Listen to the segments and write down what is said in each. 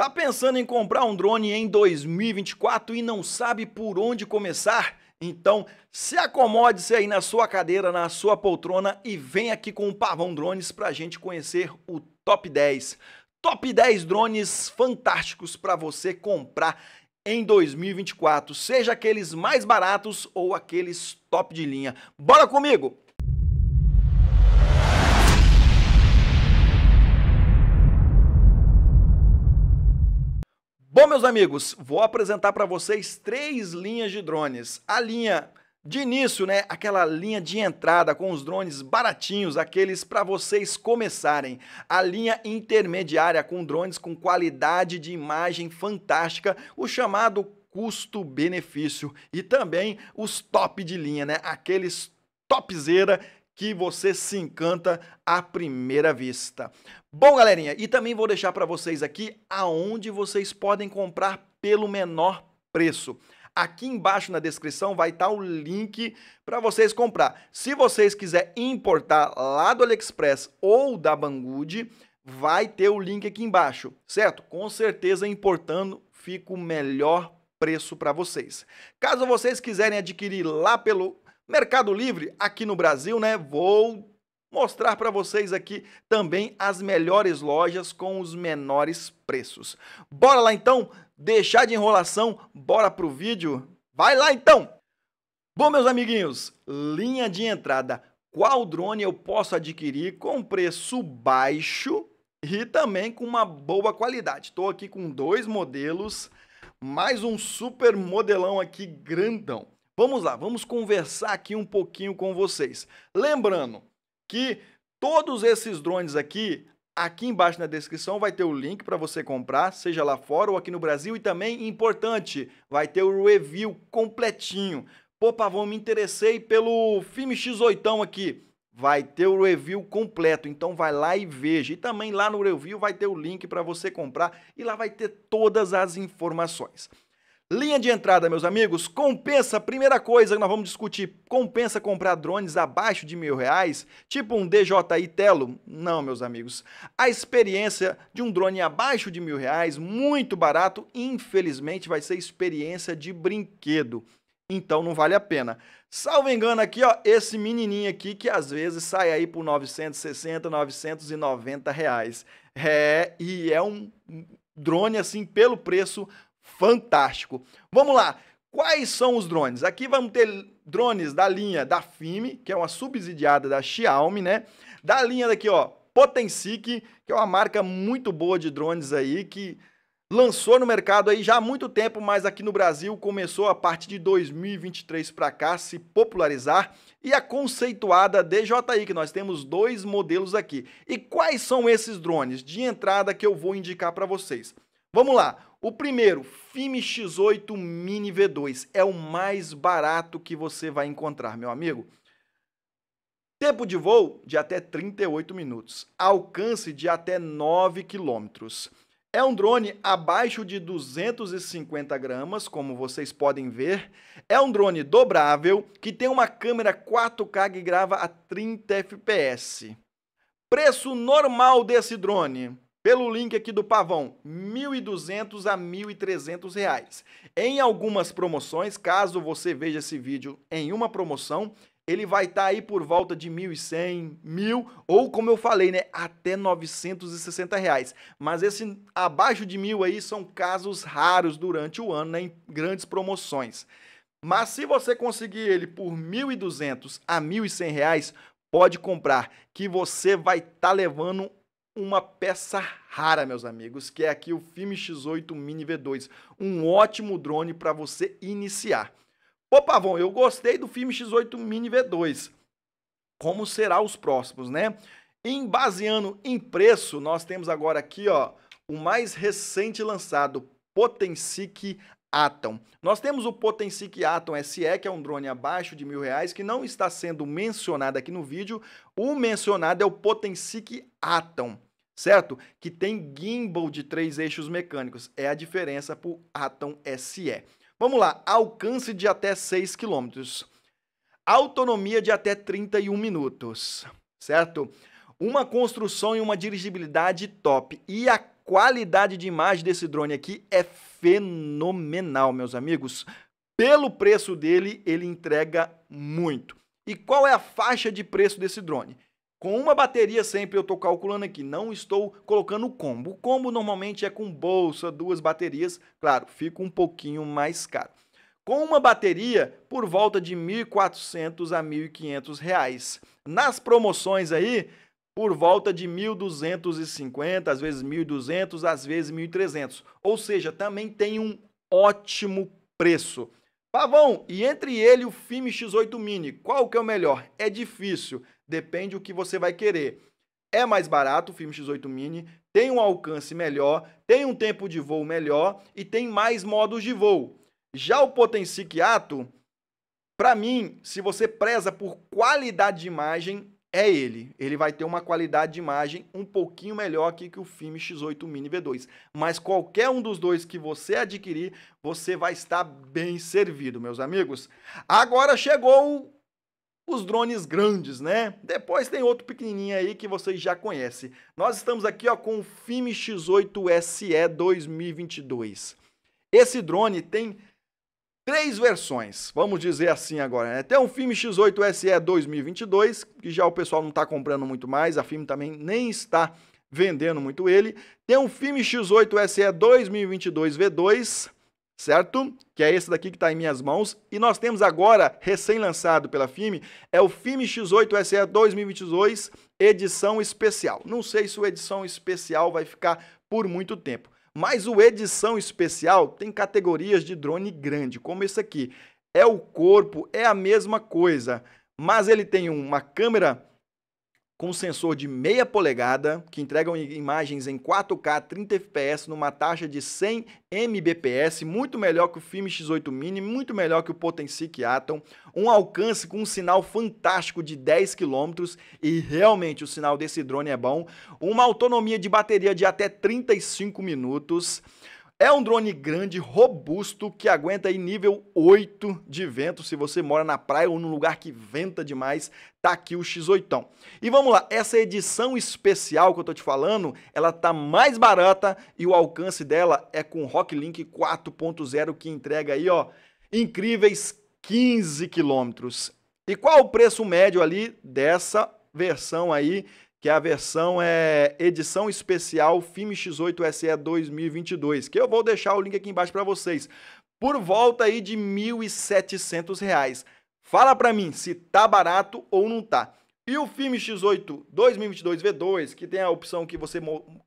Tá pensando em comprar um drone em 2024 e não sabe por onde começar? Então, se acomode-se aí na sua cadeira, na sua poltrona e vem aqui com o Pavão Drones para a gente conhecer o Top 10. Top 10 drones fantásticos para você comprar em 2024, seja aqueles mais baratos ou aqueles top de linha. Bora comigo! Bom, meus amigos, vou apresentar para vocês três linhas de drones. A linha de início, né, aquela linha de entrada com os drones baratinhos, aqueles para vocês começarem. A linha intermediária com drones com qualidade de imagem fantástica, o chamado custo-benefício e também os top de linha, né, aqueles topzera que você se encanta à primeira vista. Bom, galerinha, e também vou deixar para vocês aqui aonde vocês podem comprar pelo menor preço. Aqui embaixo na descrição vai estar tá o link para vocês comprar. Se vocês quiserem importar lá do AliExpress ou da Banggood, vai ter o link aqui embaixo, certo? Com certeza importando fica o melhor preço para vocês. Caso vocês quiserem adquirir lá pelo Mercado Livre aqui no Brasil, né? Vou mostrar para vocês aqui também as melhores lojas com os menores preços. Bora lá então, deixar de enrolação, bora pro vídeo. Vai lá então. Bom, meus amiguinhos, linha de entrada. Qual drone eu posso adquirir com preço baixo e também com uma boa qualidade? Estou aqui com dois modelos, mais um super modelão aqui grandão. Vamos lá, vamos conversar aqui um pouquinho com vocês. Lembrando que todos esses drones aqui, aqui embaixo na descrição vai ter o link para você comprar, seja lá fora ou aqui no Brasil. E também, importante, vai ter o review completinho. Pô, Pavão, me interessei pelo filme X8 aqui. Vai ter o review completo, então vai lá e veja. E também lá no review vai ter o link para você comprar e lá vai ter todas as informações. Linha de entrada, meus amigos, compensa, primeira coisa que nós vamos discutir, compensa comprar drones abaixo de mil reais? Tipo um DJI Telo? Não, meus amigos. A experiência de um drone abaixo de mil reais, muito barato, infelizmente vai ser experiência de brinquedo. Então não vale a pena. Salvo engano aqui, ó, esse menininho aqui que às vezes sai aí por 960, 990 reais. É, e é um drone assim, pelo preço, fantástico. Vamos lá. Quais são os drones? Aqui vamos ter drones da linha da FIME, que é uma subsidiada da Xiaomi, né? Da linha daqui, ó, Potensic, que é uma marca muito boa de drones aí, que lançou no mercado aí já há muito tempo, mas aqui no Brasil começou a partir de 2023 para cá se popularizar. E a conceituada DJI, que nós temos dois modelos aqui. E quais são esses drones de entrada que eu vou indicar para vocês? Vamos lá. O primeiro, FIME X8 Mini V2, é o mais barato que você vai encontrar, meu amigo. Tempo de voo de até 38 minutos, alcance de até 9 quilômetros. É um drone abaixo de 250 gramas, como vocês podem ver. É um drone dobrável que tem uma câmera 4K que grava a 30 fps. Preço normal desse drone pelo link aqui do Pavão, R$ 1.200 a R$ 1.300. Reais. Em algumas promoções, caso você veja esse vídeo em uma promoção, ele vai estar tá aí por volta de 1.100, 1.000 ou como eu falei, né, até 960 reais. Mas esse abaixo de 1.000 aí são casos raros durante o ano, né, em grandes promoções. Mas se você conseguir ele por 1.200 a 1.100 reais, pode comprar, que você vai estar tá levando uma peça rara, meus amigos, que é aqui o Film X8 Mini V2, um ótimo drone para você iniciar. Pô, Pavão, eu gostei do Film X8 Mini V2. Como será os próximos, né? Em baseando em preço, nós temos agora aqui, ó, o mais recente lançado, Potensic Atom. Nós temos o Potensic Atom SE, que é um drone abaixo de mil reais, que não está sendo mencionado aqui no vídeo. O mencionado é o Potensic Atom, certo? Que tem gimbal de três eixos mecânicos. É a diferença para o Atom SE. Vamos lá, alcance de até 6 km. Autonomia de até 31 minutos, certo? Uma construção e uma dirigibilidade top. E a qualidade de imagem desse drone aqui é fenomenal, meus amigos. Pelo preço dele, ele entrega muito. E qual é a faixa de preço desse drone? Com uma bateria sempre eu estou calculando aqui, não estou colocando o combo. O combo normalmente é com bolsa, duas baterias, claro, fica um pouquinho mais caro. Com uma bateria, por volta de R$ 1.400 a R$ 1.500. Nas promoções aí, por volta de 1.250, às vezes 1.200, às vezes 1.300. Ou seja, também tem um ótimo preço. Pavão, e entre ele o FIME X8 Mini, qual que é o melhor? É difícil, depende o que você vai querer. É mais barato o FIME X8 Mini, tem um alcance melhor, tem um tempo de voo melhor e tem mais modos de voo. Já o Potencic Ato, para mim, se você preza por qualidade de imagem, é ele. Ele vai ter uma qualidade de imagem um pouquinho melhor aqui que o filme X8 Mini V2. Mas qualquer um dos dois que você adquirir, você vai estar bem servido, meus amigos. Agora chegou os drones grandes, né? Depois tem outro pequenininho aí que vocês já conhecem. Nós estamos aqui ó, com o FIME X8 SE 2022. Esse drone tem três versões, vamos dizer assim agora. Né? Tem um filme X8 SE 2022, que já o pessoal não está comprando muito mais, a FIME também nem está vendendo muito ele. Tem um filme X8 SE 2022 V2, certo? Que é esse daqui que está em minhas mãos. E nós temos agora, recém-lançado pela FIME, é o filme X8 SE 2022 edição especial. Não sei se o edição especial vai ficar por muito tempo. Mas o edição especial tem categorias de drone grande, como esse aqui. É o corpo, é a mesma coisa, mas ele tem uma câmera com um sensor de meia polegada, que entregam imagens em 4K 30 fps numa taxa de 100 mbps, muito melhor que o filme X8 Mini, muito melhor que o Potensic Atom, um alcance com um sinal fantástico de 10 km e realmente o sinal desse drone é bom, uma autonomia de bateria de até 35 minutos, é um drone grande, robusto, que aguenta aí nível 8 de vento. Se você mora na praia ou num lugar que venta demais, tá aqui o X8. E vamos lá, essa edição especial que eu tô te falando, ela tá mais barata e o alcance dela é com Rocklink 4.0 que entrega aí, ó, incríveis 15 quilômetros. E qual o preço médio ali dessa versão aí que a versão é edição especial FIME X8 SE 2022, que eu vou deixar o link aqui embaixo para vocês, por volta aí de R$ 1.700. Fala para mim se tá barato ou não tá. E o FIME X8 2022 V2, que tem a opção que você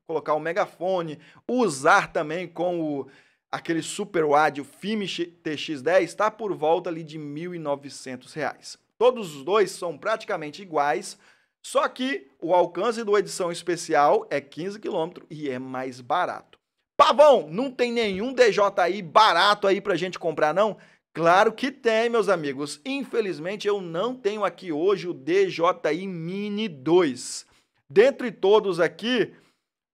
colocar o megafone, usar também com o aquele super wide, o FIME TX10, está por volta ali de R$ 1.900. Todos os dois são praticamente iguais, só que o alcance do edição especial é 15 km e é mais barato. Pavão, não tem nenhum DJI barato aí pra gente comprar não? Claro que tem, meus amigos. Infelizmente eu não tenho aqui hoje o DJI Mini 2. Dentre todos aqui,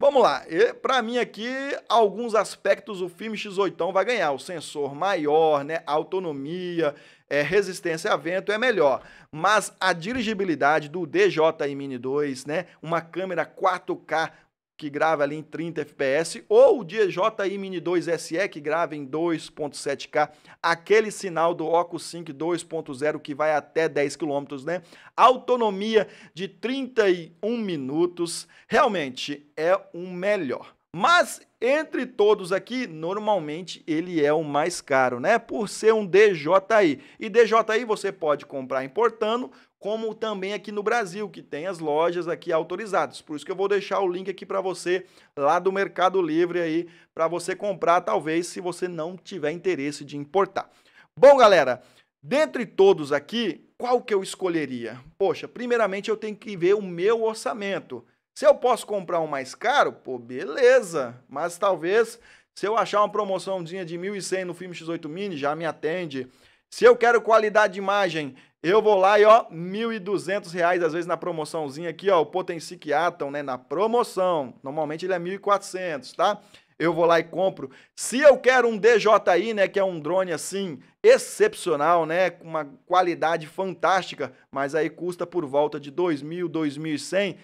Vamos lá, para mim aqui, alguns aspectos o filme X8 vai ganhar. O sensor maior, né, autonomia, é, resistência a vento é melhor. Mas a dirigibilidade do DJI Mini 2, né, uma câmera 4K que grava ali em 30 FPS, ou o DJI Mini 2 SE, que grava em 2.7K, aquele sinal do OcuSync 2.0 que vai até 10 km, né? Autonomia de 31 minutos, realmente é o um melhor. Mas entre todos aqui, normalmente ele é o mais caro, né? Por ser um DJI. E DJI você pode comprar importando, como também aqui no Brasil, que tem as lojas aqui autorizadas. Por isso que eu vou deixar o link aqui para você lá do Mercado Livre aí para você comprar, talvez se você não tiver interesse de importar. Bom, galera, dentre todos aqui, qual que eu escolheria? Poxa, primeiramente eu tenho que ver o meu orçamento. Se eu posso comprar um mais caro, pô, beleza. Mas talvez, se eu achar uma promoçãozinha de 1.100 no filme X8 Mini, já me atende. Se eu quero qualidade de imagem, eu vou lá e ó, R$ 1.200 às vezes na promoçãozinha aqui, ó, o Potensic Atom, né, na promoção. Normalmente ele é 1.400, tá? Eu vou lá e compro. Se eu quero um DJI, né, que é um drone assim excepcional, né, com uma qualidade fantástica, mas aí custa por volta de 2.000, 2.100,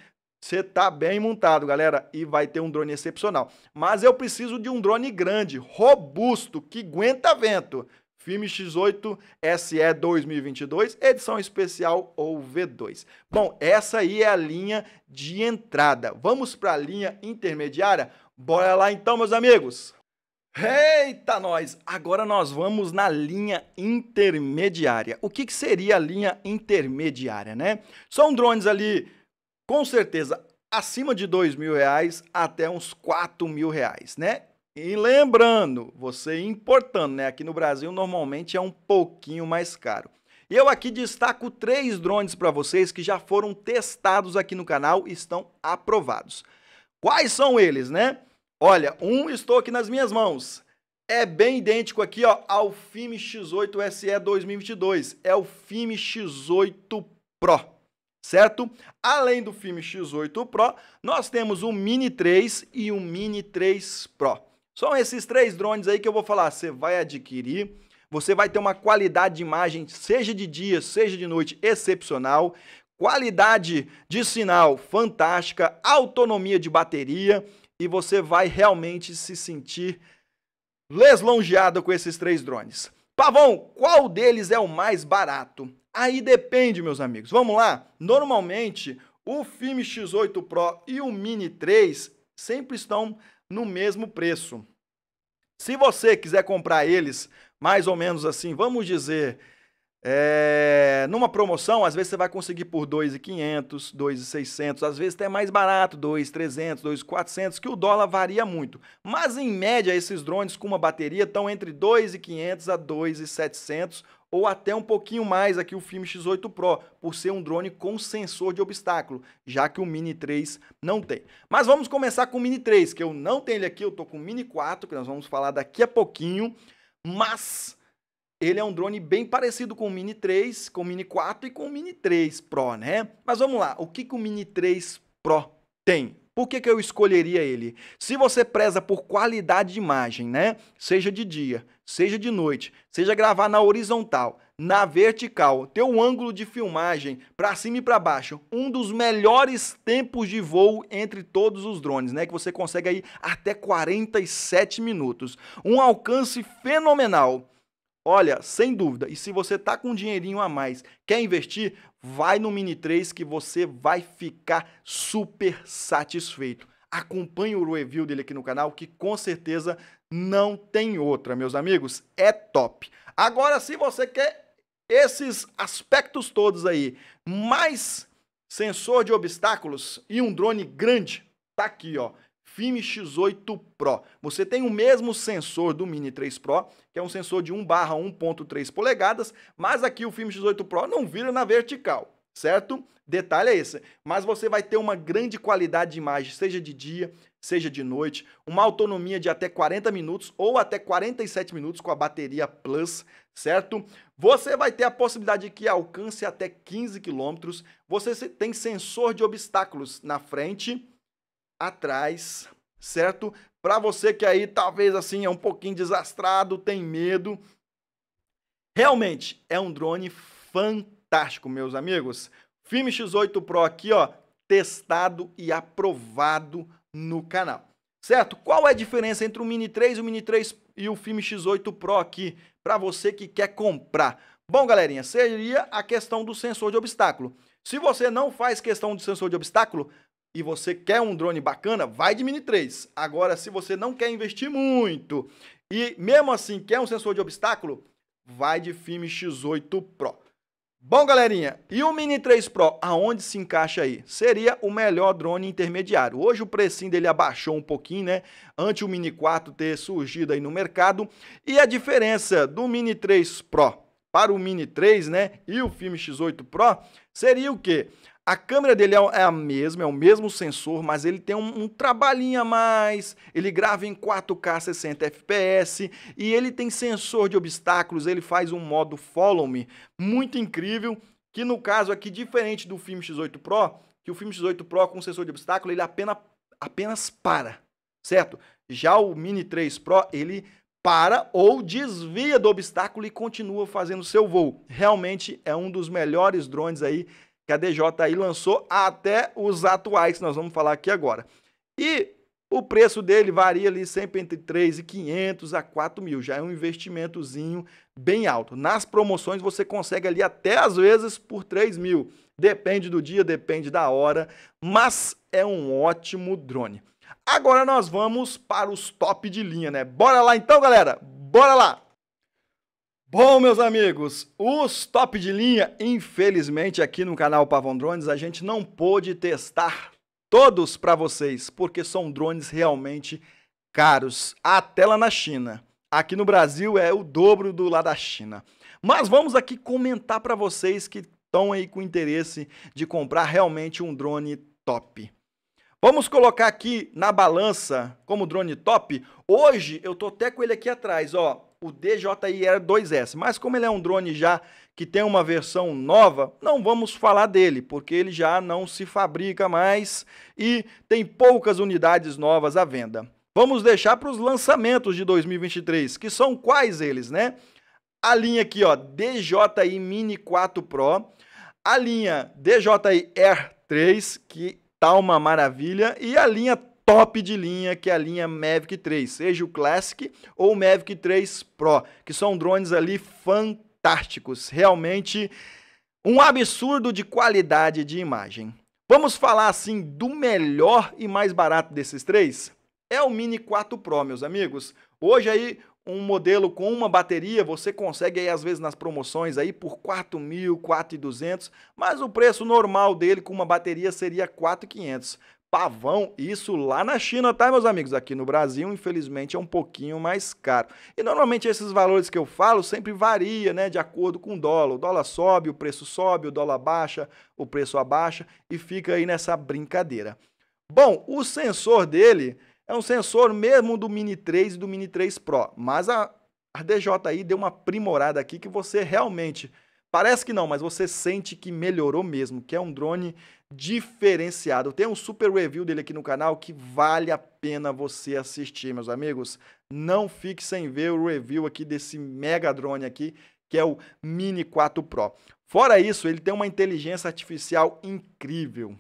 você tá bem montado, galera, e vai ter um drone excepcional. Mas eu preciso de um drone grande, robusto, que aguenta vento. Filme X8 SE 2022, edição especial ou V2. Bom, essa aí é a linha de entrada. Vamos para a linha intermediária? Bora lá então, meus amigos. Eita nós! Agora nós vamos na linha intermediária. O que, que seria a linha intermediária, né? São drones ali com certeza acima de dois mil reais até uns quatro mil reais, né? E lembrando, você importando, né? Aqui no Brasil normalmente é um pouquinho mais caro. E eu aqui destaco três drones para vocês que já foram testados aqui no canal e estão aprovados. Quais são eles, né? Olha, um estou aqui nas minhas mãos. É bem idêntico aqui ó, ao FIME X8 SE 2022. É o FIME X8 Pro certo? Além do filme X8 Pro, nós temos um Mini 3 e um Mini 3 Pro. São esses três drones aí que eu vou falar, você vai adquirir, você vai ter uma qualidade de imagem, seja de dia, seja de noite, excepcional, qualidade de sinal fantástica, autonomia de bateria e você vai realmente se sentir leslongeado com esses três drones. Pavão, qual deles é o mais barato? Aí depende, meus amigos. Vamos lá? Normalmente, o Film X8 Pro e o Mini 3 sempre estão no mesmo preço. Se você quiser comprar eles mais ou menos assim, vamos dizer, é, numa promoção, às vezes você vai conseguir por 2,500, 2,600, às vezes até mais barato, 2,300, 2,400, que o dólar varia muito. Mas em média, esses drones com uma bateria estão entre 2,500 a 2,700 ou até um pouquinho mais aqui o Film X8 Pro, por ser um drone com sensor de obstáculo, já que o Mini 3 não tem. Mas vamos começar com o Mini 3, que eu não tenho ele aqui, eu tô com o Mini 4, que nós vamos falar daqui a pouquinho, mas ele é um drone bem parecido com o Mini 3, com o Mini 4 e com o Mini 3 Pro, né? Mas vamos lá, o que, que o Mini 3 Pro tem? Por que, que eu escolheria ele? Se você preza por qualidade de imagem, né? Seja de dia, seja de noite, seja gravar na horizontal, na vertical, ter um ângulo de filmagem para cima e para baixo, um dos melhores tempos de voo entre todos os drones, né, que você consegue aí até 47 minutos. Um alcance fenomenal. Olha, sem dúvida, e se você tá com um dinheirinho a mais, quer investir, vai no Mini 3 que você vai ficar super satisfeito. Acompanhe o review dele aqui no canal que com certeza não tem outra, meus amigos, é top. Agora, se você quer esses aspectos todos aí, mais sensor de obstáculos e um drone grande, tá aqui, ó. Fime X8 Pro. Você tem o mesmo sensor do Mini 3 Pro, que é um sensor de 1 barra 1.3 polegadas, mas aqui o Fime X8 Pro não vira na vertical, certo? Detalhe é esse. Mas você vai ter uma grande qualidade de imagem, seja de dia, seja de noite, uma autonomia de até 40 minutos ou até 47 minutos com a bateria Plus, certo? Você vai ter a possibilidade que alcance até 15 quilômetros. Você tem sensor de obstáculos na frente, atrás, certo? Para você que aí talvez assim é um pouquinho desastrado, tem medo, realmente é um drone fantástico, meus amigos. Filme X8 Pro aqui, ó, testado e aprovado no canal. Certo? Qual é a diferença entre o Mini 3, o Mini 3 e o Filme X8 Pro aqui para você que quer comprar? Bom, galerinha, seria a questão do sensor de obstáculo. Se você não faz questão de sensor de obstáculo, e você quer um drone bacana, vai de Mini 3. Agora, se você não quer investir muito e mesmo assim quer um sensor de obstáculo, vai de Fime X8 Pro. Bom, galerinha, e o Mini 3 Pro, aonde se encaixa aí? Seria o melhor drone intermediário. Hoje o precinho dele abaixou um pouquinho, né? antes o Mini 4 ter surgido aí no mercado. E a diferença do Mini 3 Pro para o Mini 3, né? E o Filme X8 Pro seria o quê? A câmera dele é, é a mesma, é o mesmo sensor, mas ele tem um, um trabalhinho a mais. Ele grava em 4K 60 FPS e ele tem sensor de obstáculos. Ele faz um modo Follow Me muito incrível, que no caso aqui, diferente do filme X8 Pro, que o filme X8 Pro com sensor de obstáculo, ele apenas, apenas para, certo? Já o Mini 3 Pro, ele para ou desvia do obstáculo e continua fazendo seu voo. Realmente é um dos melhores drones aí que a DJI lançou até os atuais que nós vamos falar aqui agora. E o preço dele varia ali sempre entre 3,500 a 4 mil, já é um investimentozinho bem alto. Nas promoções você consegue ali até às vezes por 3 mil, depende do dia, depende da hora, mas é um ótimo drone. Agora nós vamos para os top de linha, né? Bora lá então, galera! Bora lá! Bom, meus amigos, os top de linha, infelizmente aqui no canal Pavão Drones, a gente não pôde testar todos para vocês, porque são drones realmente caros, até lá na China. Aqui no Brasil é o dobro do lá da China. Mas vamos aqui comentar para vocês que estão aí com interesse de comprar realmente um drone top. Vamos colocar aqui na balança como drone top. Hoje eu tô até com ele aqui atrás, ó o DJI-R 2S. Mas como ele é um drone já que tem uma versão nova, não vamos falar dele, porque ele já não se fabrica mais e tem poucas unidades novas à venda. Vamos deixar para os lançamentos de 2023, que são quais eles, né? A linha aqui, ó, DJI Mini 4 Pro, a linha DJI Air 3, que tá uma maravilha, e a linha top de linha, que é a linha Mavic 3, seja o Classic ou o Mavic 3 Pro, que são drones ali fantásticos, realmente um absurdo de qualidade de imagem. Vamos falar assim do melhor e mais barato desses três? É o Mini 4 Pro, meus amigos. Hoje aí um modelo com uma bateria, você consegue aí às vezes nas promoções aí por 4 mil, 4.200, mas o preço normal dele com uma bateria seria 4.500 pavão, isso lá na China, tá, meus amigos? Aqui no Brasil, infelizmente, é um pouquinho mais caro. E normalmente esses valores que eu falo sempre varia, né, de acordo com o dólar. O dólar sobe, o preço sobe, o dólar baixa, o preço abaixa e fica aí nessa brincadeira. Bom, o sensor dele é um sensor mesmo do Mini 3 e do Mini 3 Pro, mas a, a DJI deu uma primorada aqui que você realmente Parece que não, mas você sente que melhorou mesmo, que é um drone diferenciado. Tem um super review dele aqui no canal que vale a pena você assistir, meus amigos. Não fique sem ver o review aqui desse mega drone aqui, que é o Mini 4 Pro. Fora isso, ele tem uma inteligência artificial incrível.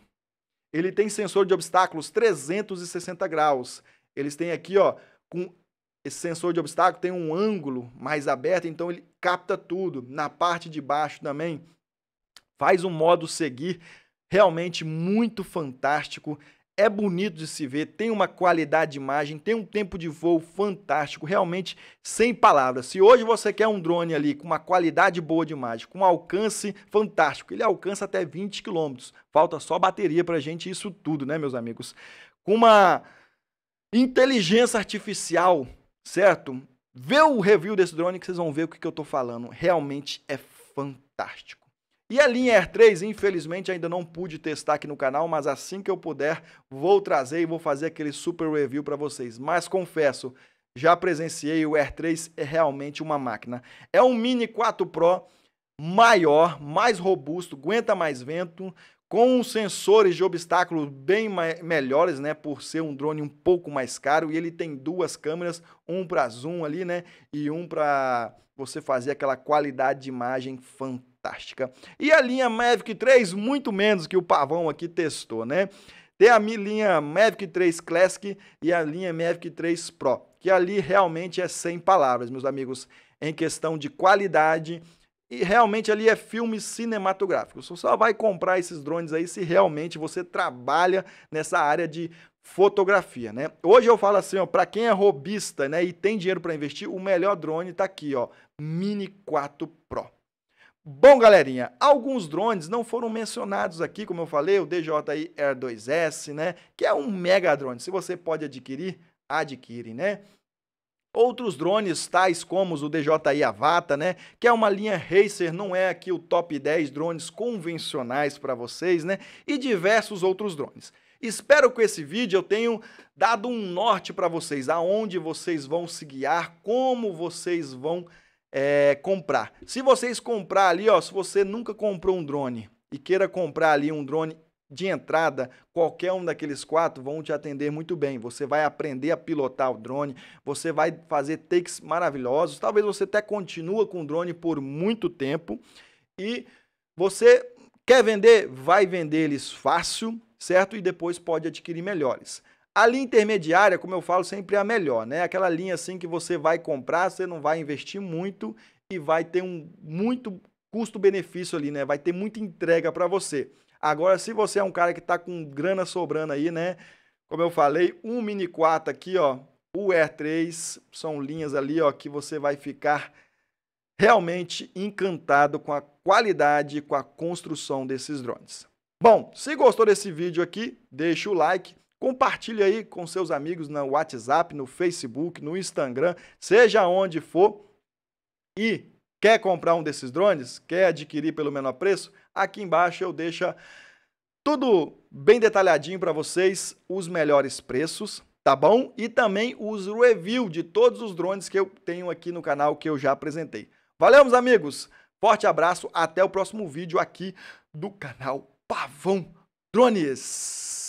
Ele tem sensor de obstáculos 360 graus. Eles têm aqui, ó, com esse sensor de obstáculo tem um ângulo mais aberto, então ele capta tudo. Na parte de baixo também faz um modo seguir realmente muito fantástico. É bonito de se ver, tem uma qualidade de imagem, tem um tempo de voo fantástico, realmente sem palavras. Se hoje você quer um drone ali com uma qualidade boa de imagem, com um alcance fantástico, ele alcança até 20 km. Falta só bateria para gente isso tudo, né, meus amigos? Com uma inteligência artificial, certo? Vê o review desse drone que vocês vão ver o que, que eu estou falando. Realmente é fantástico. E a linha Air 3, infelizmente, ainda não pude testar aqui no canal, mas assim que eu puder, vou trazer e vou fazer aquele super review para vocês. Mas confesso, já presenciei, o Air 3 é realmente uma máquina. É um Mini 4 Pro maior, mais robusto, aguenta mais vento, com sensores de obstáculos bem melhores, né, por ser um drone um pouco mais caro, e ele tem duas câmeras, um para zoom ali, né, e um para você fazer aquela qualidade de imagem fantástica fantástica. E a linha Mavic 3, muito menos que o Pavão aqui testou, né? Tem a linha Mavic 3 Classic e a linha Mavic 3 Pro, que ali realmente é sem palavras, meus amigos, em questão de qualidade. E realmente ali é filme cinematográfico. Você só vai comprar esses drones aí se realmente você trabalha nessa área de fotografia, né? Hoje eu falo assim, ó, para quem é robista, né, e tem dinheiro para investir, o melhor drone está aqui, ó, Mini 4 Pro. Bom, galerinha, alguns drones não foram mencionados aqui, como eu falei, o DJI Air 2S, né? Que é um mega drone. Se você pode adquirir, adquire, né? Outros drones, tais como o DJI Avata, né, que é uma linha racer, não é aqui o top 10 drones convencionais para vocês, né, e diversos outros drones. Espero que esse vídeo eu tenha dado um norte para vocês, aonde vocês vão se guiar, como vocês vão é, comprar. Se vocês comprar ali, ó, se você nunca comprou um drone e queira comprar ali um drone de entrada, qualquer um daqueles quatro vão te atender muito bem. Você vai aprender a pilotar o drone, você vai fazer takes maravilhosos. Talvez você até continue com o drone por muito tempo e você quer vender, vai vender eles fácil, certo? E depois pode adquirir melhores. A linha intermediária, como eu falo, sempre é a melhor, né? Aquela linha assim que você vai comprar, você não vai investir muito e vai ter um muito custo-benefício ali, né? Vai ter muita entrega para você. Agora, se você é um cara que está com grana sobrando aí, né? Como eu falei, um Mini 4 aqui, ó, o Air 3, são linhas ali, ó, que você vai ficar realmente encantado com a qualidade, com a construção desses drones. Bom, se gostou desse vídeo aqui, deixa o like. Compartilhe aí com seus amigos no WhatsApp, no Facebook, no Instagram, seja onde for. E quer comprar um desses drones? Quer adquirir pelo menor preço? Aqui embaixo eu deixo tudo bem detalhadinho para vocês, os melhores preços, tá bom? E também os review de todos os drones que eu tenho aqui no canal que eu já apresentei. Valeu, meus amigos! Forte abraço, até o próximo vídeo aqui do canal Pavão Drones!